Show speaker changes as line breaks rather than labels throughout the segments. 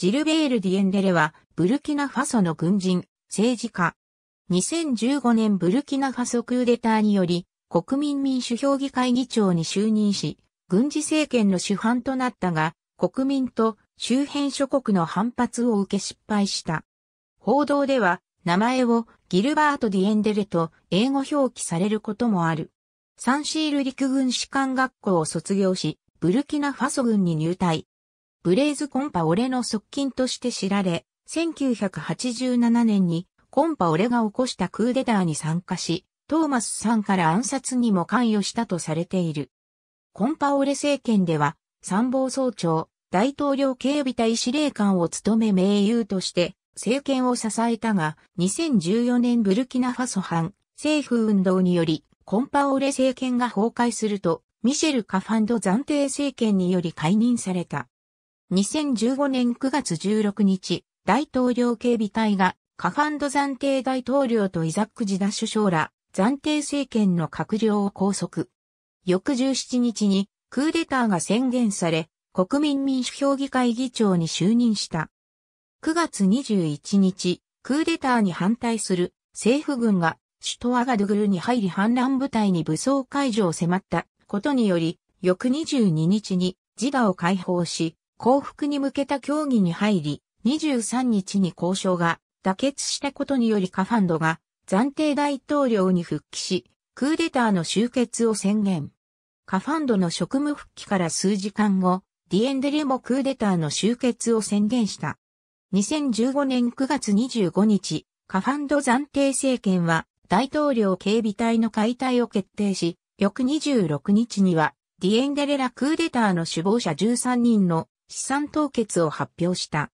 ジルベール・ディエンデレは、ブルキナファソの軍人、政治家。2015年ブルキナファソクーデターにより、国民民主評議会議長に就任し、軍事政権の主犯となったが、国民と周辺諸国の反発を受け失敗した。報道では、名前をギルバート・ディエンデレと英語表記されることもある。サンシール陸軍士官学校を卒業し、ブルキナファソ軍に入隊。ブレイズコンパオレの側近として知られ、1987年にコンパオレが起こしたクーデターに参加し、トーマスさんから暗殺にも関与したとされている。コンパオレ政権では、参謀総長、大統領警備隊司令官を務め名友として政権を支えたが、2014年ブルキナファソ藩、政府運動により、コンパオレ政権が崩壊すると、ミシェル・カファンド暫定政権により解任された。2015年9月16日、大統領警備隊がカファンド暫定大統領とイザック・ジダ首相ら暫定政権の閣僚を拘束。翌17日にクーデターが宣言され、国民民主評議会議長に就任した。9月21日、クーデターに反対する政府軍が首都アガドゥグルに入り反乱部隊に武装解除を迫ったことにより、翌22日にジダを解放し、降伏に向けた協議に入り、23日に交渉が妥結したことによりカファンドが暫定大統領に復帰し、クーデターの終結を宣言。カファンドの職務復帰から数時間後、ディエンデレもクーデターの終結を宣言した。2015年9月25日、カファンド暫定政権は大統領警備隊の解体を決定し、翌26日にはディエンデレラクーデターの首謀者13人の資産凍結を発表した。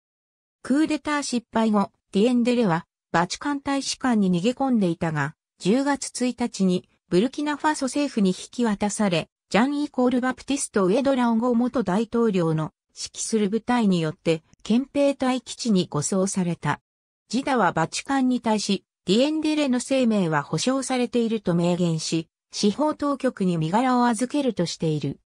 クーデター失敗後、ディエンデレはバチカン大使館に逃げ込んでいたが、10月1日にブルキナファソ政府に引き渡され、ジャン・イコール・バプティスト・ウェドラオンゴ元大統領の指揮する部隊によって憲兵隊基地に護送された。ジダはバチカンに対し、ディエンデレの生命は保障されていると明言し、司法当局に身柄を預けるとしている。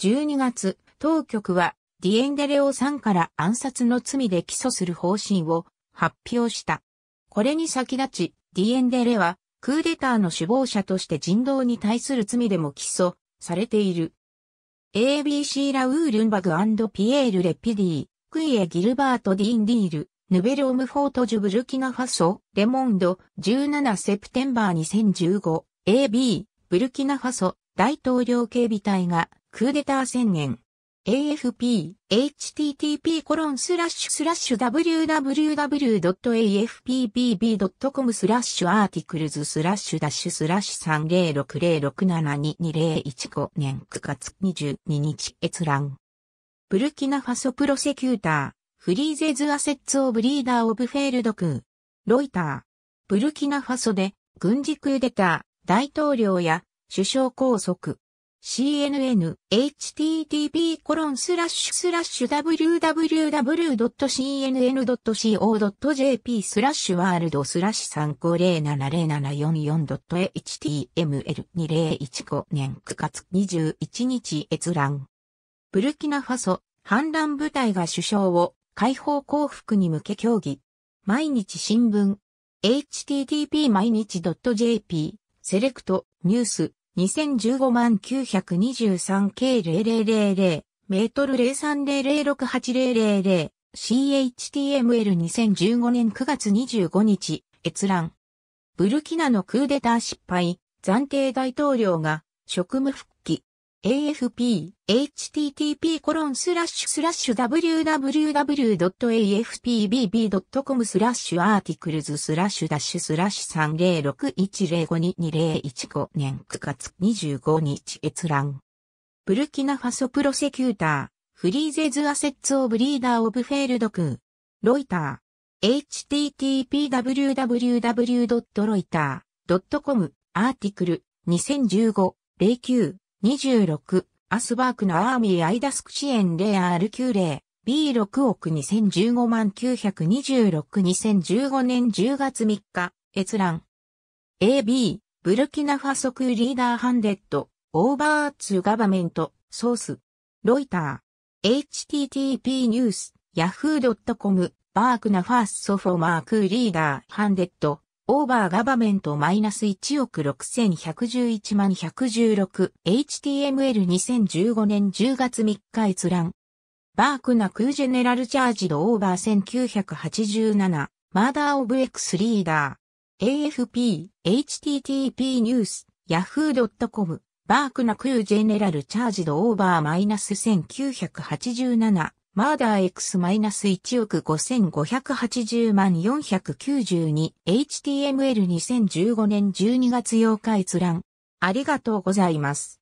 12月、当局はディエンデレオさんから暗殺の罪で起訴する方針を発表した。これに先立ち、ディエンデレは、クーデターの首謀者として人道に対する罪でも起訴されている。ABC ラウールンバグピエール・レピディ、クイエ・ギルバート・ディン・ディール、ヌベル・オムフォート・ジュ・ブルキナ・ファソ、レモンド、17セプテンバー2015、AB、ブルキナ・ファソ、大統領警備隊がクーデター宣言。AFP、http コロンスラッシュスラッシュ www.afpbb.com スラッシュアーティクルズスラッシュダッシュスラッシュ3060672015年9月22日閲覧。ブルキナファソプロセキューター、フリーゼズアセッツオブリーダーオブフェールドクー、ロイター。ブルキナファソで軍事クーデター、大統領や首相拘束。CNN http コロンスラッシュスラッシュ www.cnn.co.jp スラッシュワールドスラッシュ 35070744.html2015 年9月21日閲覧。ブルキナファソ、反乱部隊が首相を解放降伏に向け協議。毎日新聞。http 毎日 .jp セレクトニュース2015万923 k 0000メートル030068000 CHTML2015 年9月25日閲覧ブルキナのクーデター失敗暫定大統領が職務復帰 AFP、http://www.afpbb.com スラッシュアーティクルズスラッシュダッシュスラッシュ3061052201年9月25日閲覧。ブルキナファソプロセキューター、フリーゼズアセッツオブリーダーオブフェールドクー、ロイター、http://www.roiter.com アーティクル2015-09 26、アスバークのアーミー・アイダスク支援レア R9 例、B6 億2015万926、2015年10月3日、閲覧。AB、ブルキナファソクリーダーハンデッド、オーバーツガバメント、ソース。ロイター。http ニュース、yahoo.com、バークナファーソフォマークリーダーハンデッド、オーバーガバメントマイナス1億6111万 116HTML2015 年10月3日閲覧。バークナクージェネラルチャージドオーバー1987マーダーオブエクスリーダー AFP HTTP ニュース Yahoo.com バークナクージェネラルチャージドオーバーマイナス1987マーダー X-1 億5580万 492HTML2015 年12月8日閲覧。ありがとうございます。